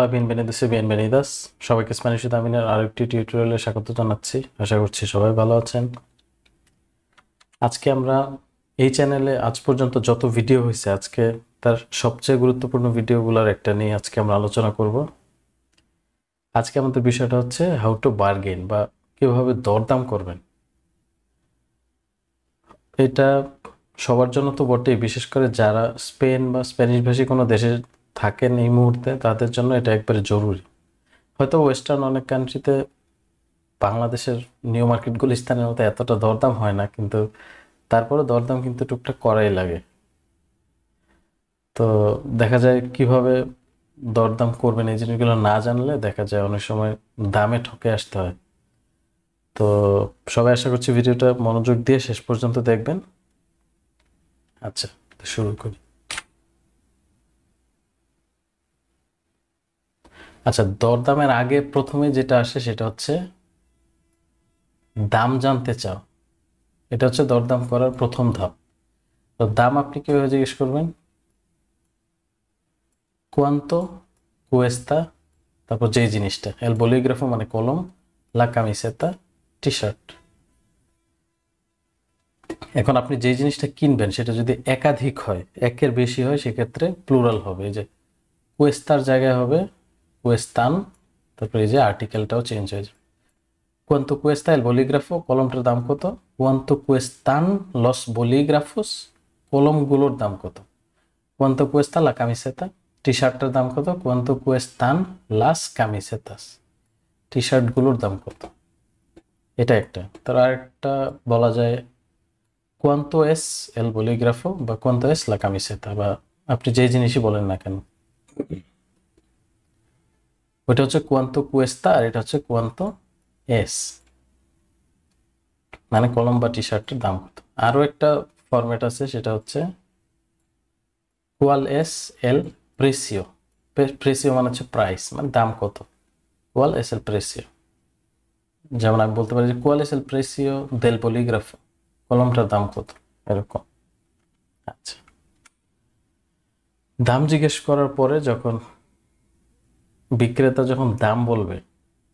Hola, bienvenidos y bienvenidas. সবাইকে Spanish ভিটামিনের আরেকটি টিউটোরিয়ালে স্বাগত জানাচ্ছি আশা করছি সবাই ভালো আছেন আজকে আমরা এই চ্যানেলে আজ পর্যন্ত যত ভিডিও হয়েছে আজকে তার সবচেয়ে গুরুত্বপূর্ণ ভিডিওগুলোর একটা নিয়ে আজকে আমরা আলোচনা করব আজকে আমাদের বিষয়টা হচ্ছে হাউ টু বার্গেন বা কীভাবে দরদাম করবেন এটা সবার জন্য তো বটেই বিশেষ করে যারা স্পেন বা স্প্যানিশ ভাষী কোনো দেশের থাকেন এই মুহূর্তে তাদের জন্য এটা একবারে জরুরি হয়তো ওয়েস্টার্ন অনেক কান্ট্রিতে বাংলাদেশের নিউ মার্কেটগুলো স্থানের মতো এতটা দরদাম হয় না কিন্তু তারপরে দরদাম কিন্তু টুকটাক করাই লাগে তো দেখা যায় কিভাবে দরদাম করবেন এই জিনিসগুলো না জানলে দেখা যায় অনেক সময় দামে ঠকে আসতে হয় তো সবাই আশা করছি ভিডিওটা মনোযোগ দিয়ে শেষ পর্যন্ত দেখবেন আচ্ছা শুরু করি আচ্ছা দরদামের আগে প্রথমে যেটা আসে সেটা হচ্ছে দাম জানতে চাও এটা হচ্ছে দরদাম করার প্রথম ধাপ তো দাম আপনি কীভাবে জিজ্ঞেস করবেন কোয়ান্ত কুয়েস্তা তারপর যেই জিনিসটা এল বলিওগ্রাফি মানে কলম লাকামিসেতা টি শার্ট এখন আপনি যে জিনিসটা কিনবেন সেটা যদি একাধিক হয় একের বেশি হয় সেক্ষেত্রে প্লুরাল হবে যে কুয়েস্তার জায়গায় হবে কোয়েস্তান তারপরে এই যে আর্টিকেলটাও চেঞ্জ হয়ে যাবে কোয়ান্ত এল বলিগ্রাফো কলমটার দাম কত কোয়ান্ত কুয়েস্তান লস বলিগ্রাফোস কলমগুলোর দাম কত কোয়ান্ত কুয়েস্তা লা কামিসেতা টি শার্টটার দাম কত কোয়ান্ত কুয়েস্তান লাস কামিসেতাস টি শার্টগুলোর দাম কত এটা একটা তার আরেকটা বলা যায় কোয়ান্ত এস এল বলিগ্রাফো বা কোয়ান্ত এস লা কামিসেতা বা আপনি যে জিনিসই বলেন না কেন ওইটা হচ্ছে কোয়ান্ত কুয়েস্তা আর এটা হচ্ছে কোয়ান্ত এস মানে কলম বা টি শার্টের দাম কত আরও একটা ফরম্যাট আছে সেটা হচ্ছে কোয়াল এস এল প্রেসিও প্রেসিও মানে হচ্ছে প্রাইস মানে দাম কত কোয়াল এস এল প্রেসিও যেমন আমি বলতে পারি যে কোয়াল এস এল প্রেসিও দেল পলিগ্রাফ কলমটার দাম কত এরকম আচ্ছা দাম জিজ্ঞেস করার পরে যখন বিক্রেতা যখন দাম বলবে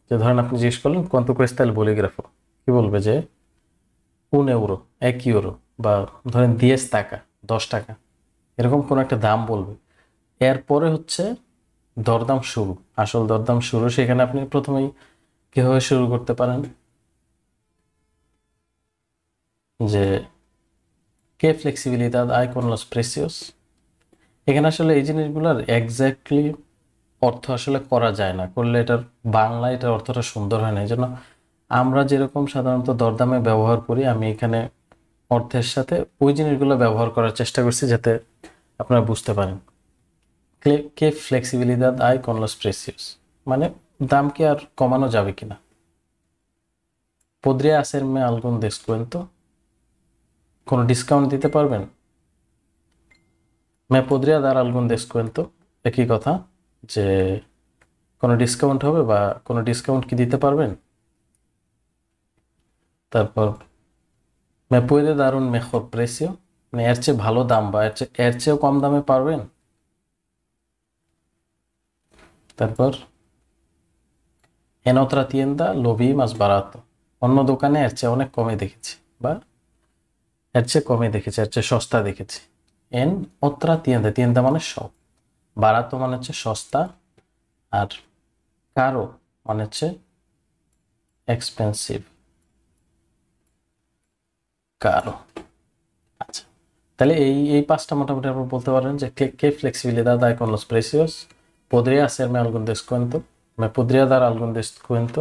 যে ধরেন আপনি জিজ্ঞেস করলেন কত ক্রিস্টাল বলিগ্রাফো কি বলবে যে কোন ইউরো এক ইউরো বা ধরেন দিয়েস টাকা দশ টাকা এরকম কোনো একটা দাম বলবে এরপরে হচ্ছে দরদাম শুরু আসল দরদাম শুরু সেখানে আপনি প্রথমেই কীভাবে শুরু করতে পারেন যে কে ফ্লেক্সিবিলিটি আই কোন লস প্রেসিয়াস এখানে আসলে এই জিনিসগুলোর একজ্যাক্টলি অর্থ আসলে করা যায় না করলে এটার বাংলা এটার অর্থটা সুন্দর হয় না এই জন্য আমরা যেরকম সাধারণত দরদামে ব্যবহার করি আমি এখানে অর্থের সাথে ওই জিনিসগুলো ব্যবহার করার চেষ্টা করছি যাতে আপনারা বুঝতে পারেন কে ফ্লেক্সিবিলিদাদ আয় কনলস প্রেসিউস মানে দাম কি আর কমানো যাবে কিনা পদ্রিয়া আসের মে আলগুন দেশ তো কোনো ডিসকাউন্ট দিতে পারবেন মে পদ্রিয়া দার আলগুন দেশ তো একই কথা যে কোনো ডিসকাউন্ট হবে বা কোনো ডিসকাউন্ট কি দিতে পারবেন তারপর মে দারুন মেখর প্রেসিও মানে এর চেয়ে ভালো দাম বা এর চেয়ে এর চেয়েও কম দামে পারবেন তারপর এনত্রা তিয়েন্দা লোভি মাছ বাড়াতো অন্য দোকানে এর চেয়ে অনেক কমে দেখেছি বা এর চেয়ে কমে দেখেছি এর চেয়ে সস্তা দেখেছি এন অত্রা তিয়েন্দা তিয়েন্দা মানে সব বারাতো মানে হচ্ছে সস্তা আর কারো মানে হচ্ছে এক্সপেন্সিভ কারো আচ্ছা তাহলে এই এই পাঁচটা মোটামুটি আপনি বলতে পারেন যে কে কে ফ্লেক্সিবিলি দাদা এখন লস প্রেসিয়াস পদ্রিয়া আছে মে আলগুন দেশ কুয়েন্ত মে পদ্রিয়া দার আলগুন দেশ কুয়েন্ত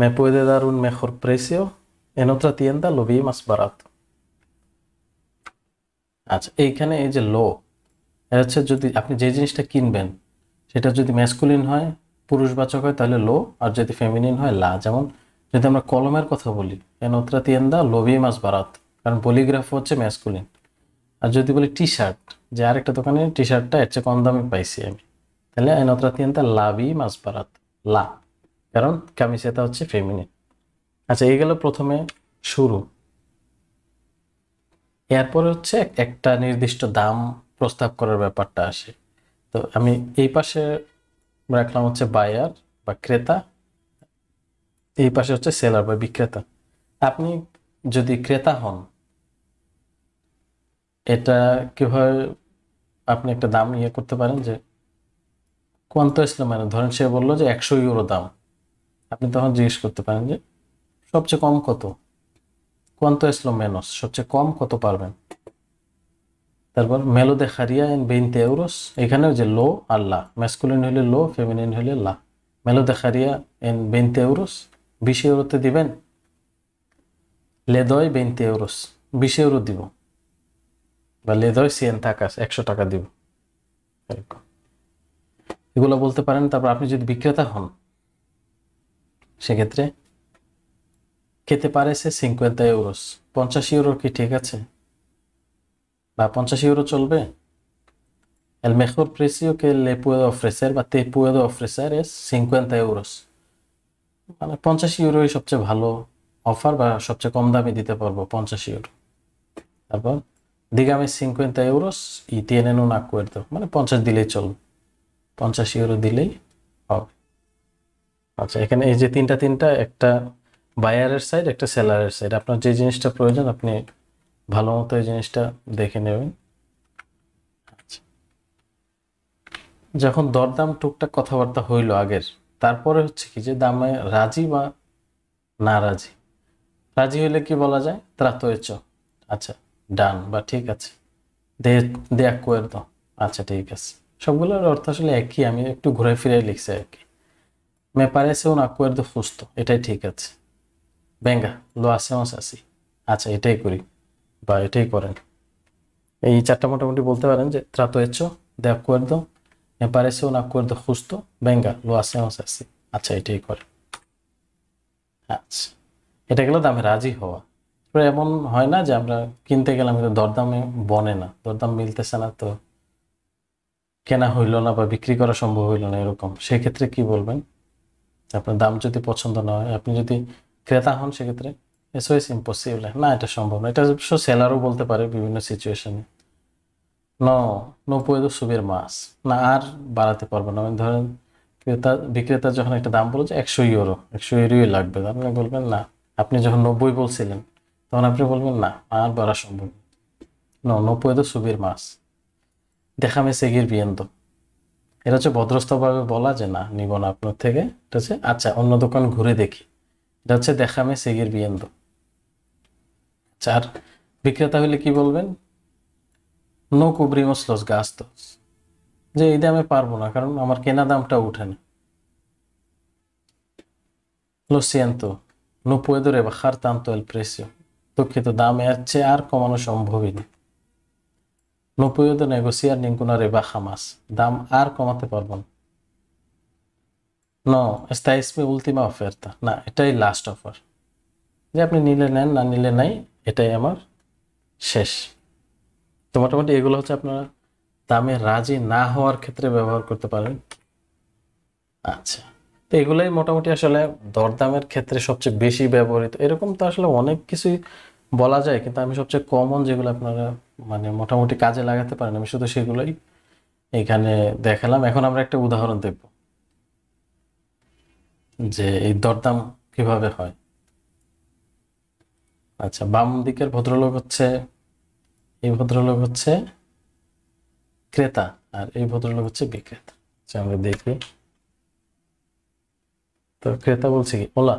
মে পুয়েদে দার উন মেখর প্রেসিয় এনত্রা তিয়েন্দা লোভি মাস বারাত আচ্ছা এইখানে এই যে লো হচ্ছে যদি আপনি যে জিনিসটা কিনবেন সেটা যদি ম্যাসকুলিন হয় পুরুষবাচক হয় তাহলে লো আর যদি ফেমিনিন হয় লা যেমন যদি আমরা কলমের কথা বলি এনত্রা তিয়েন্দা লোভি মাস বারাত কারণ বলিগ্রাফ হচ্ছে ম্যাসকুলিন আর যদি বলি টি শার্ট যে আরেকটা দোকানে টি শার্টটা এর চেয়ে কম দামে পাইছি আমি তাহলে এনত্রা তিয়েন্দা লাভি মাস বারাত লা কারণ কামিসেতা হচ্ছে ফেমিনিন আচ্ছা এই গেল প্রথমে শুরু এরপরে হচ্ছে একটা নির্দিষ্ট দাম প্রস্তাব করার ব্যাপারটা আসে তো আমি এই পাশে রাখলাম হচ্ছে বায়ার বা ক্রেতা এই পাশে হচ্ছে সেলার বা বিক্রেতা আপনি যদি ক্রেতা হন এটা কীভাবে আপনি একটা দাম ইয়ে করতে পারেন যে কোয়ান্ত ইসলাম মানে ধরেন সে বললো যে একশো ইউরো দাম আপনি তখন জিজ্ঞেস করতে পারেন যে সবচেয়ে কম কত কোয়ান্ত ইসলাম মেনস সবচেয়ে কম কত পারবেন তারপর মেলো দেখারিয়া খারিয়া ইন বেইনতে ইউরোস এখানেও যে লো আর লা ম্যাসকুলিন হলে লো ফেমিনিন হলে লা মেলো দেখারিয়া খারিয়া ইন বেইনতে ইউরোস বিশ ইউরোতে দিবেন লেদয় বেইনতে ইউরোস বিশ ইউরো দিব বা লেদয় সিএন থাকাস একশো টাকা দিব এগুলো বলতে পারেন তারপর আপনি যদি বিক্রেতা হন সেক্ষেত্রে খেতে পারে সে সিঙ্কুয়েন্তা ইউরোস পঞ্চাশ ইউরো কি ঠিক আছে বা পঞ্চাশ ইউরো চলবে El mejor precio que le puedo ofrecer বা te puedo ofrecer es 50 euros মানে পঞ্চাশ ইউরোই সবচেয়ে ভালো অফার বা সবচেয়ে কম দামে দিতে পারবো পঞ্চাশ ইউরো তারপর দিগামে সিনকুয়েন্তা ইউরোস ই টিএনএন না করে দেবো মানে পঞ্চাশ দিলেই চলবে পঞ্চাশ ইউরো দিলেই হবে আচ্ছা এখানে এই যে তিনটা তিনটা একটা বায়ারের সাইড একটা সেলারের সাইড আপনার যে জিনিসটা প্রয়োজন আপনি ভালো মতো এই জিনিসটা দেখে নেবেন আচ্ছা। যখন দরদাম টুকটাক কথাবার্তা হইল আগের তারপরে হচ্ছে কি যে দামে রাজি বা না রাজি রাজি হইলে কি বলা যায় ত্রাতয়েছ আচ্ছা ডান বা ঠিক আছে দে তো আচ্ছা ঠিক আছে সবগুলোর অর্থ আসলে একই আমি একটু ঘুরে ফিরে লিখছি আর কি মে পারেছেও না কুয়ের তো সুস্থ এটাই ঠিক আছে ব্যাঙ্গা লো আসে আসি আচ্ছা এটাই করি বা এটাই করেন এই চারটা মোটামুটি বলতে পারেন যে trato hecho de acuerdo me parece un acuerdo justo venga লো আসে আসে আচ্ছা এটাই করে আচ্ছা এটা গেল দামে রাজি হওয়া এমন হয় না যে আমরা কিনতে গেলাম কিন্তু দরদামে বনে না দরদাম মিলতেছে না তো কেনা হইল না বা বিক্রি করা সম্ভব হইল না এরকম সেক্ষেত্রে কি বলবেন আপনার দাম যদি পছন্দ না হয় আপনি যদি ক্রেতা হন সেক্ষেত্রে এসও ইস ইম্পসিবল না এটা সম্ভব না এটা সো সেলারও বলতে পারে বিভিন্ন সিচুয়েশনে ন নো পুয়েদো সুবের মাস না আর বাড়াতে পারবো না ধরেন ক্রেতা বিক্রেতা যখন একটা দাম বলেছে একশো ইউরো একশো ইউরোই লাগবে আপনি বলবেন না আপনি যখন নব্বই বলছিলেন তখন আপনি বলবেন না আর বাড়া সম্ভব ন নো পুয়েদো সুবের মাস দেখামে সেগির বিয়েন্দ এটা হচ্ছে ভদ্রস্থভাবে বলা যে না নিব না আপনার থেকে এটা হচ্ছে আচ্ছা অন্য দোকান ঘুরে দেখি এটা হচ্ছে দেখামে সেগির বিয়েন্দ চার বিক্রেতা হলে কি বলবেন নো কুবরিমস লস গাছ যে এই দামে পারবো না কারণ আমার কেনা দামটা উঠে না Lo siento, no puedo rebajar tanto el precio. দুঃখিত দাম এর চেয়ে আর কমানো সম্ভবই না নো নেগোসিয়ার নিঙ্কুনা রেবাখা মাস দাম আর কমাতে পারবো না ন এস্তাইসমে উল্টিমা অফারটা না এটাই লাস্ট অফার যে আপনি নিলে নেন না নিলে নাই এটাই আমার শেষ তো মোটামুটি এগুলো হচ্ছে আপনারা দামে রাজি না হওয়ার ক্ষেত্রে ব্যবহার করতে পারেন আচ্ছা তো এগুলোই মোটামুটি আসলে দরদামের ক্ষেত্রে সবচেয়ে বেশি ব্যবহৃত এরকম তো আসলে অনেক কিছুই বলা যায় কিন্তু আমি সবচেয়ে কমন যেগুলো আপনারা মানে মোটামুটি কাজে লাগাতে পারেন আমি শুধু সেগুলোই এখানে দেখালাম এখন আমরা একটা উদাহরণ দেখব যে এই দরদাম কিভাবে হয় আচ্ছা বাম দিকের ভদ্রলোক হচ্ছে এই ভদ্রলোক হচ্ছে ক্রেতা আর এই ভদ্রলোক হচ্ছে বিক্রেতা আচ্ছা, আমরা দেখি তো ক্রেতা বলছে কি ওলা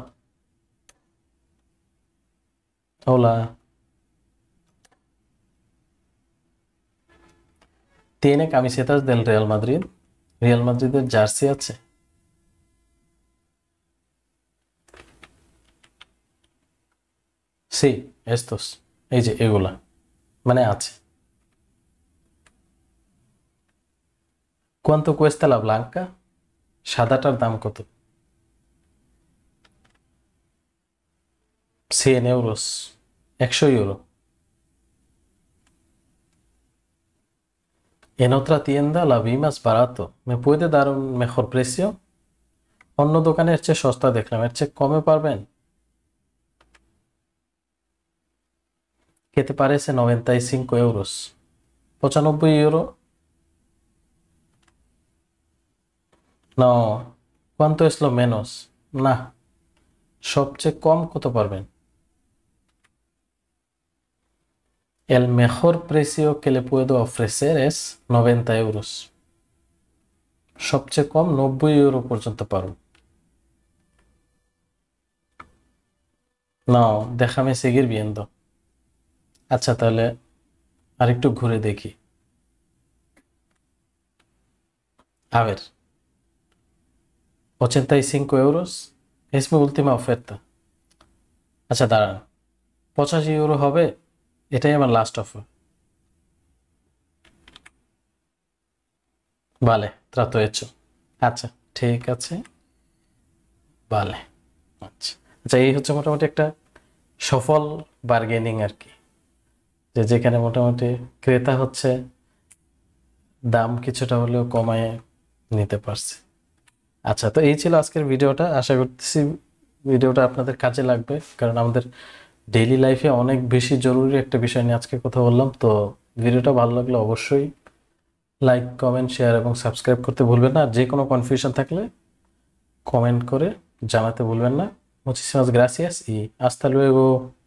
ওলা tiene কামিসেতাস দেল রিয়াল মাদ্রিদ রিয়াল মাদ্রিদের জার্সি আছে সি এস্তোস এই যে এগুলা মানে আছে কোয়ান্ত কুয়েস্তালা ব্লাঙ্কা সাদাটার দাম কত সেন ইউরোস একশো ইউরো En তিয়েন্দা tienda la vi más barato. ¿Me puede dar অন্য দোকানের চেয়ে সস্তা দেখলাম এর চেয়ে কমে পারবেন ¿Qué te parece 95 euros? por euros. No. ¿Cuánto es lo menos? na Shopchecom, কম te El mejor precio que le puedo ofrecer es 90 euros. no কম 90 por por পারো No, déjame seguir viendo. আচ্ছা তাহলে আরেকটু ঘুরে দেখি আবের ver, সিং ইউরোস es উল্তিমা অফেরতা আচ্ছা দাঁড়ান পঁচাশি ইউরো হবে এটাই আমার লাস্ট অফার বালে ত্রাত হয়েছো আচ্ছা ঠিক আছে বালে আচ্ছা আচ্ছা এই হচ্ছে মোটামুটি একটা সফল বার্গেনিং আর কি যে যেখানে মোটামুটি ক্রেতা হচ্ছে দাম কিছুটা হলেও কমায় নিতে পারছে আচ্ছা তো এই ছিল আজকের ভিডিওটা আশা করতেছি ভিডিওটা আপনাদের কাজে লাগবে কারণ আমাদের ডেইলি লাইফে অনেক বেশি জরুরি একটা বিষয় নিয়ে আজকে কথা বললাম তো ভিডিওটা ভালো লাগলে অবশ্যই লাইক কমেন্ট শেয়ার এবং সাবস্ক্রাইব করতে ভুলবেন না যে কোনো কনফিউশন থাকলে কমেন্ট করে জানাতে ভুলবেন না মুচিসিমাস গ্রাসিয়াস ই আস্তা লুয়েগো